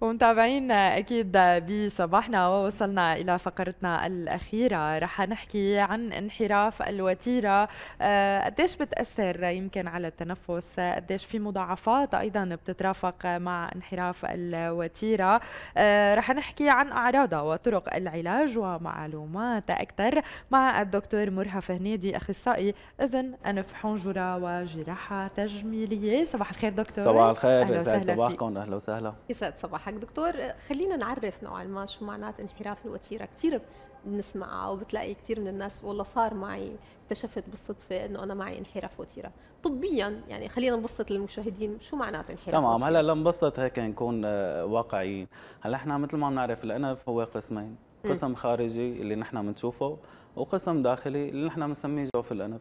ومتابعين اكيد بصباحنا ووصلنا الى فقرتنا الاخيره رح نحكي عن انحراف الوتيره آه، قديش بتاثر يمكن على التنفس قديش في مضاعفات ايضا بتترافق مع انحراف الوتيره آه، رح نحكي عن اعراضها وطرق العلاج ومعلومات اكثر مع الدكتور مرهف هنيدي اخصائي اذن انف حنجره وجراحه تجميليه صباح الخير دكتور صباح الخير يسعد صباحكم اهلا وسهلا يسعد صباح حق دكتور خلينا نعرف نوعا ما شو معنات انحراف الوتيره كثير بنسمعها وبتلاقي كثير من الناس والله صار معي اكتشفت بالصدفه انه انا معي انحراف وتيره طبيا يعني خلينا نبسط للمشاهدين شو معنات انحراف تمام هلا لنبسط هيك نكون آه، واقعيين هلا احنا مثل ما بنعرف الانف هو قسمين قسم خارجي اللي نحن بنشوفه وقسم داخلي اللي نحن بنسميه جوف الانف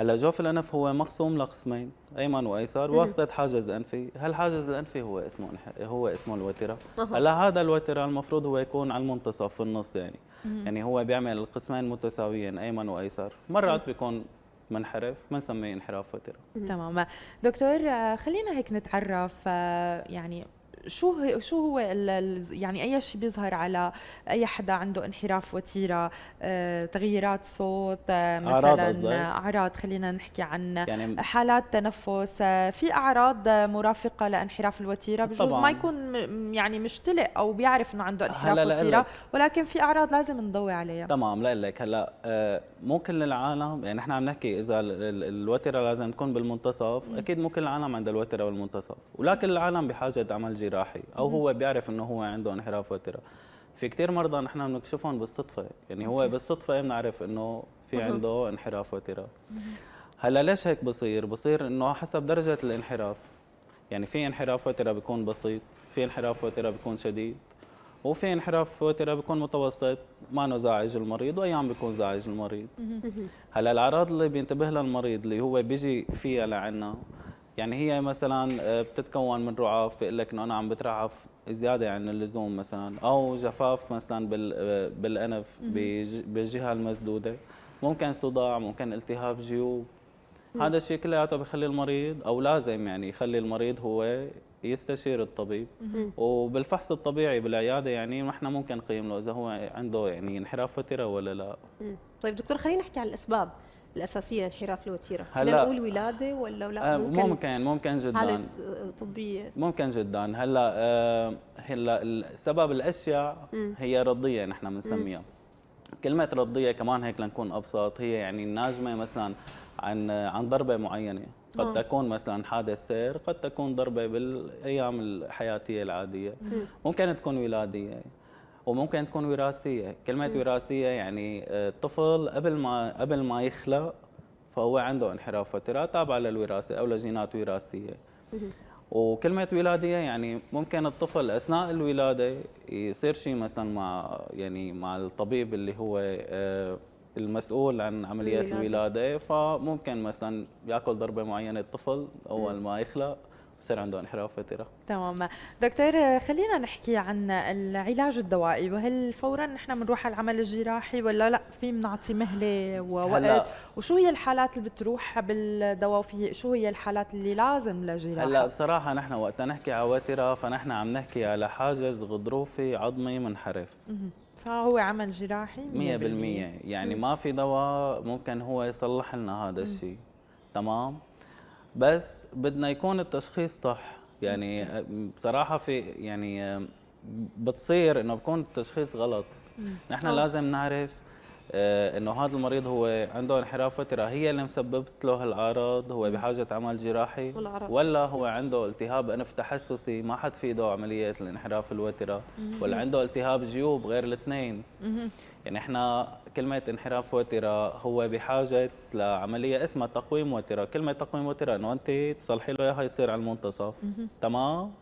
هلا جوف الانف هو مقسوم لقسمين ايمن وايسر واسطه حاجز انفي هالحاجز الانفي هو اسمه هو اسمه الوتره هلا هذا الوتره المفروض هو يكون على المنتصف في النص يعني يعني هو بيعمل القسمين متساويين ايمن وايسر مرات بيكون منحرف بنسميه انحراف وتره تمام دكتور آه، خلينا هيك نتعرف آه، يعني شو هو شو هو يعني اي شيء بيظهر على اي حدا عنده انحراف وتيره آه، تغييرات صوت آه، مثلا اعراض خلينا نحكي عن يعني حالات تنفس آه، في اعراض مرافقه لانحراف الوتيره بجوز ما يكون يعني مشتلق او بيعرف انه عنده انحراف وتيره ولكن في اعراض لازم نضوي عليها تمام لك هلا آه، مو كل العالم يعني نحن عم نحكي اذا الوتيره لازم تكون بالمنتصف اكيد مو كل العالم عندها الوتيره بالمنتصف ولكن العالم بحاجه عمل جراحي جراحي او هو بيعرف انه هو عنده انحراف وتره في كثير مرضى نحن بنكشفهم بالصدفه يعني هو بالصدفه بنعرف انه في عنده انحراف وتره هلا ليش هيك بصير بصير انه حسب درجه الانحراف يعني في انحراف وتره بيكون بسيط في انحراف وتره بيكون شديد وفي انحراف وتره بيكون متوسط ما نزعج المريض وايام بيكون زعج المريض هلا الاعراض اللي بينتبه لها المريض اللي هو بيجي فيها لعنا يعني هي مثلا آه، بتتكون من رعاف بيقول لك انه انا عم بترعف زياده عن اللزوم مثلا او جفاف مثلا آه، بالانف بالجهه المسدوده ممكن صداع ممكن التهاب جيوب هذا الشيء كلياته بخلي المريض او لازم يعني يخلي المريض هو يستشير الطبيب وبالفحص الطبيعي بالعياده يعني نحن ممكن نقيم له اذا هو عنده يعني انحراف فتره ولا لا طيب دكتور خلينا نحكي عن الاسباب الاساسيه انحراف الوتيره هلا نقول ولاده ولا لا آه، ممكن ممكن ممكن جدا حاله آه، طبيه ممكن جدا هلا آه، هلا سبب الاشياء هي رضيه نحن بنسميها كلمه رضيه كمان هيك لنكون ابسط هي يعني ناجمه مثلا عن عن ضربه معينه قد تكون مثلا حادث سير قد تكون ضربه بالايام الحياتيه العاديه ممكن تكون ولاديه وممكن تكون وراثيه كلمه وراثيه يعني الطفل آه، قبل ما قبل ما يخلق فهو عنده انحراف وتراب تابعه للوراثه او لجينات وراثيه وكلمة ولادية يعني ممكن الطفل أثناء الولادة يصير شيء مثلا مع يعني مع الطبيب اللي هو آه، المسؤول عن عمليات الولادة, الولادة فممكن مثلا ياكل ضربة معينة الطفل أول ما يخلق بصير عنده انحراف فتره تمام دكتور خلينا نحكي عن العلاج الدوائي وهل فورا نحن بنروح على العمل الجراحي ولا لا في بنعطي مهله ووقت وشو هي الحالات اللي بتروح بالدواء وفي شو هي الحالات اللي لازم لجراحه هلا بصراحه نحن وقت نحكي على وتيره فنحن عم نحكي على حاجز غضروفي عظمي منحرف فهو عمل جراحي 100% يعني ما في دواء ممكن هو يصلح لنا هذا الشيء تمام بس بدنا يكون التشخيص صح يعني بصراحه في يعني بتصير انه بكون التشخيص غلط نحن لازم نعرف آه، انه هذا المريض هو عنده انحراف فتره هي اللي مسببت له الاعراض هو بحاجه عمل جراحي ولا هو عنده التهاب انف تحسسي ما حد في عمليه الانحراف الوتره ولا عنده التهاب جيوب غير الاثنين يعني احنا كلمه انحراف وتره هو بحاجه لعمليه اسمها تقويم وتره كلمه تقويم وتره انه انت تصلحي له اياها يصير على المنتصف تمام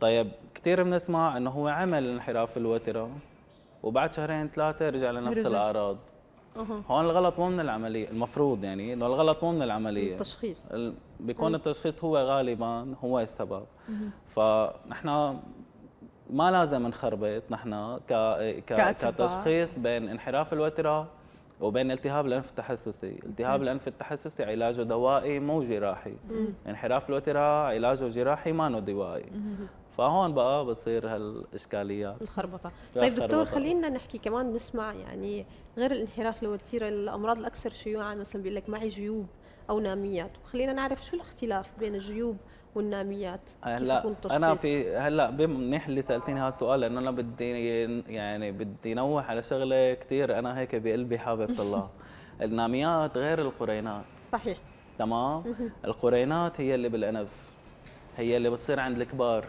طيب كثير بنسمع انه هو عمل انحراف الوتره وبعد شهرين ثلاثه رجع لنفس رجع. الاعراض أوه. هون الغلط مو من العمليه المفروض يعني انه الغلط مو من العمليه التشخيص بيكون أوه. التشخيص هو غالبا هو السبب فنحن ما لازم نخربط نحن ك... ك... كتشخيص بين انحراف الوتيره وبين التهاب الانف التحسسي، التهاب الانف التحسسي علاجه دوائي مو جراحي، انحراف الوتيره علاجه جراحي ما دوائي. فهون بقى بتصير هالاشكاليات الخربطه طيب دكتور خلينا نحكي كمان نسمع يعني غير الانحراف الوتيره الامراض الاكثر شيوعا مثلا بيقول لك معي جيوب او ناميات وخلينا نعرف شو الاختلاف بين الجيوب والناميات آه، هلا انا في هلا منيح اللي سالتيني هذا السؤال لانه انا بدي يعني بدي نوح على شغله كثير انا هيك بقلبي حابب طلعها الناميات غير القرينات صحيح تمام القرينات هي اللي بالانف هي اللي بتصير عند الكبار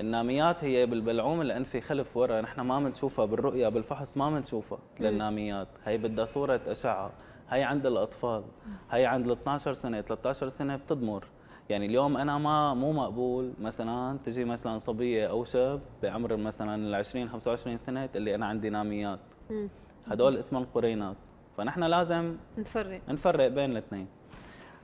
الناميات هي بالبلعوم الانفي خلف ورا نحن ما بنشوفها بالرؤيه بالفحص ما بنشوفها للناميات هي بدها صوره اشعه هي عند الاطفال هي عند ال 12 سنه 13 سنه بتضمر يعني اليوم انا ما مو مقبول مثلا تجي مثلا صبيه او شاب بعمر مثلا ال 20 25 سنه تقول لي انا عندي ناميات هدول اسمهم قرينات فنحن لازم نفرق نفرق بين الاثنين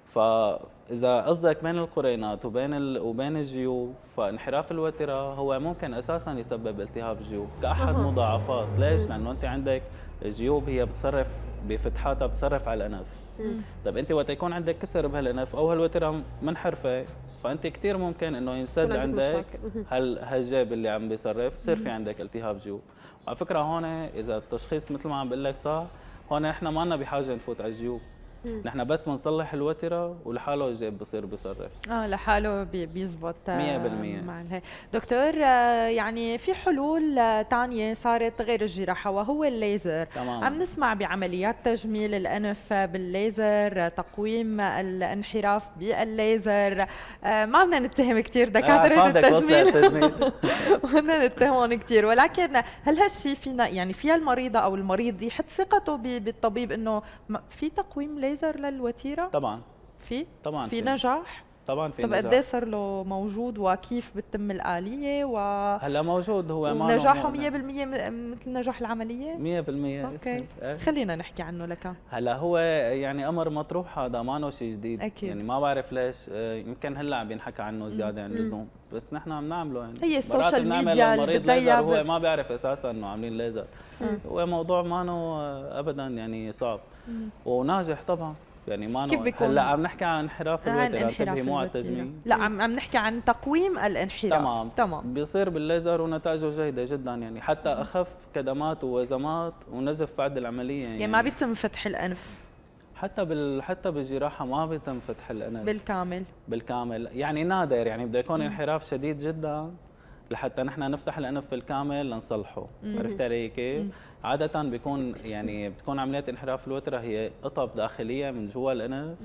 فاذا قصدك بين القرينات وبين ال... وبين الجيوب فانحراف الوتيره هو ممكن اساسا يسبب التهاب جيوب كاحد مضاعفات ليش لانه انت عندك الجيوب هي بتصرف بفتحاتها بتصرف على الانف طيب انت وقت يكون عندك كسر بهالانف او هالوتيره منحرفه فانت كثير ممكن انه ينسد عندك هال هالجيب اللي عم بيصرف يصير في عندك التهاب جيوب وعلى فكره هون اذا التشخيص مثل ما عم بقول لك صح هون احنا ما لنا بحاجه نفوت على الجيوب نحن بس بنصلح الوتره ولحاله اذا بصير بصرف اه لحاله بيزبط 100% آه، مع الهي. دكتور آه، يعني في حلول ثانيه آه، صارت غير الجراحه وهو الليزر تمام. عم نسمع بعمليات تجميل الانف بالليزر تقويم الانحراف بالليزر ما بدنا نتهم كثير دكاتره آه التجميل بدنا نتهمهم كثير ولكن هل هالشيء فينا يعني فيها المريضه او المريض يحط ثقته بالطبيب انه في تقويم ليزر ليزر للوتيره طبعا في طبعا في, في نجاح طبعا في طب قد ايه صار له موجود وكيف بتتم الآلية و هلا موجود هو معنا نجاحه 100% مثل نجاح العملية 100% اوكي أه. خلينا نحكي عنه لك هلا هو يعني امر مطروح هذا ما شيء جديد أكيد. يعني ما بعرف ليش آه، يمكن هلا عم بينحكى عنه زيادة عن اللزوم بس نحن عم نعمله يعني هي السوشيال ميديا اللي ليزر هو ما بيعرف اساسا انه عاملين ليزر هو موضوع ما ابدا يعني صعب وناجح طبعا يعني ما كيف بيكون؟ هلا عم نحكي عن انحراف عن انتبهي مو على التجميل لا عم عم نحكي عن تقويم الانحراف تمام تمام بيصير بالليزر ونتائجه جيده جدا يعني حتى اخف كدمات ووزمات ونزف بعد العمليه يعني, يعني ما بيتم فتح الانف حتى بال حتى بالجراحه ما بيتم فتح الانف بالكامل بالكامل يعني نادر يعني بده يكون انحراف شديد جدا لحتى نحن نفتح الانف الكامل لنصلحه عرفت علي كيف؟ عاده بيكون يعني بتكون عمليه انحراف الوتره هي قطب داخليه من جوا الانف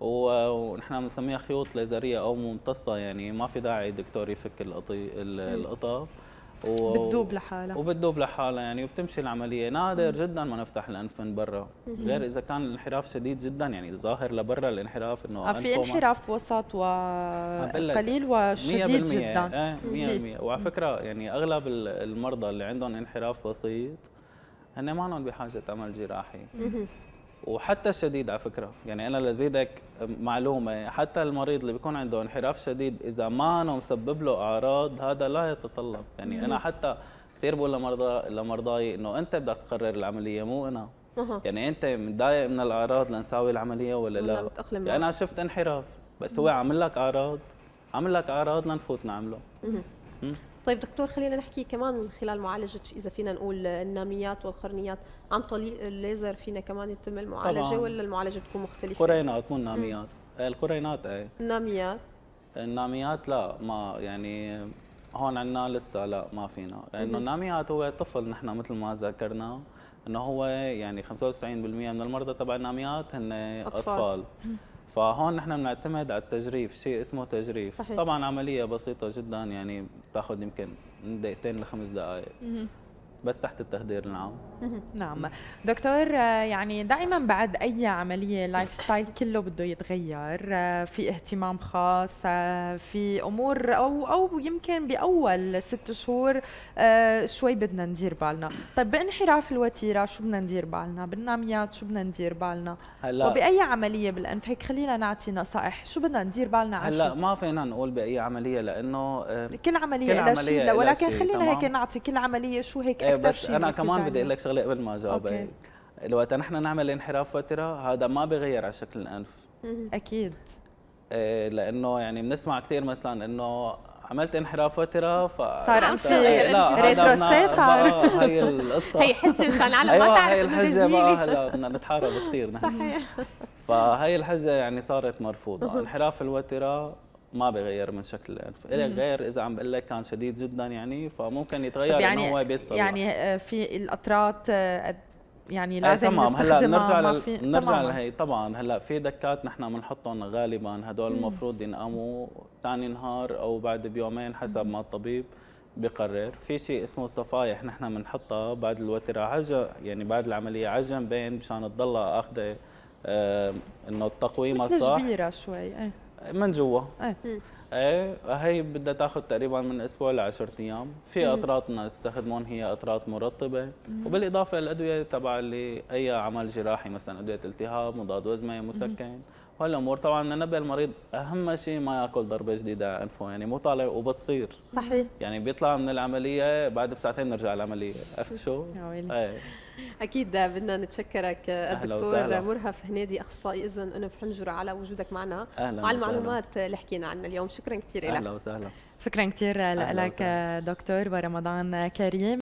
ونحن بنسميها خيوط ليزريه او ممتصه يعني ما في داعي الدكتور يفك القطي القطب و... بتدوب لحالها وبتدوب لحالها يعني وبتمشي العمليه نادر جدا ما نفتح الانف من برا غير اذا كان الانحراف شديد جدا يعني ظاهر لبرا الانحراف انه آه، في انحراف وسط وقليل وشديد جدا ايه آه، 100% وعلى فكره يعني اغلب المرضى اللي عندهم انحراف وسيط هن ما لهم بحاجه عمل جراحي وحتى الشديد على فكره يعني انا لزيدك معلومه حتى المريض اللي بيكون عنده انحراف شديد اذا ما أنا مسبب له اعراض هذا لا يتطلب يعني انا حتى كثير بقول لمرضى لمرضاي انه انت بدك تقرر العمليه مو انا يعني انت متضايق من الاعراض لنساوي العمليه ولا لا يعني انا شفت انحراف بس هو عامل لك اعراض عامل لك اعراض لنفوت نعمله طيب دكتور خلينا نحكي كمان من خلال معالجة إذا فينا نقول الناميات والقرنيات عن طريق الليزر فينا كمان يتم المعالجة طبعاً. ولا المعالجة تكون مختلفة؟ قرينات مو الناميات القرينات ايه الناميات الناميات لا ما يعني هون عندنا لسه لا ما فينا لانه الناميات هو طفل نحن مثل ما ذكرنا انه هو يعني 95% من المرضى تبع الناميات هن اطفال, أطفال. فهون نحن بنعتمد على التجريف شيء اسمه تجريف صحيح. طبعا عمليه بسيطه جدا يعني بتاخذ يمكن من دقيقتين لخمس دقائق بس تحت التخدير نعم نعم دكتور يعني دائما بعد اي عمليه لايف ستايل كله بده يتغير في اهتمام خاص في امور او او يمكن باول ست شهور شوي بدنا ندير بالنا طيب بانحراف الوتيره شو بدنا ندير بالنا بالناميات شو بدنا ندير بالنا هلا وباي عمليه بالانف هيك خلينا نعطي نصائح شو بدنا ندير بالنا هلا ما فينا نقول باي عمليه لانه آه، كل عمليه كل عمليه شيء ولكن خلينا هيك نعطي كل عمليه شو هيك ايه بس انا كمان بدي اقول لك شغله قبل ما اجاوبك الوقت نحن نعمل انحراف فتره هذا ما بغير على شكل الانف اكيد إيه، لانه يعني بنسمع كثير مثلا انه عملت انحراف فتره ف صار انفي ريتروسي صار هي القصه هي حجه مشان العالم ما أيوة، تعرف هي الحجه بقى هلا بدنا نتحارب كثير نحن صحيح فهي الحجه يعني صارت مرفوضه انحراف الوتره ما بغير من شكل الانف الا غير اذا عم بقول لك كان شديد جدا يعني فممكن يتغير يعني انه هو بيتصلح يعني آه، في الاطرات آه، يعني آه، لازم آه تمام هلا نرجع لل... نرجع لهي طبعا هلا في دكات نحن بنحطهم غالبا هدول المفروض ينقموا ثاني نهار او بعد بيومين حسب ما الطبيب بقرر في شيء اسمه صفايح نحن بنحطها بعد الوتيره عجن يعني بعد العمليه على بين مشان تضلها اخذه آه انه التقويمه صح تجبيره شوي ايه من جوا ايه, إيه، هي بدها تاخذ تقريبا من اسبوع ل 10 ايام، في اطراط نستخدمهم هي اطراط مرطبه وبالاضافه للادويه تبع اللي اي عمل جراحي مثلا ادويه التهاب، مضاد وزمه، مسكن الامور طبعا ننبه المريض اهم شيء ما ياكل ضربه جديده انفه يعني مو طالع وبتصير صحيح يعني بيطلع من العمليه بعد بساعتين نرجع العمليه عرفت شو؟ إيه. اكيد بدنا نتشكرك آه، الدكتور مرهف هنيدي اخصائي اذن انف حنجره على وجودك معنا أهلا وعلى المعلومات اللي حكينا عنها اليوم شكرا كثير لك اهلا وسهلا شكرا كثير لك آه، دكتور ورمضان كريم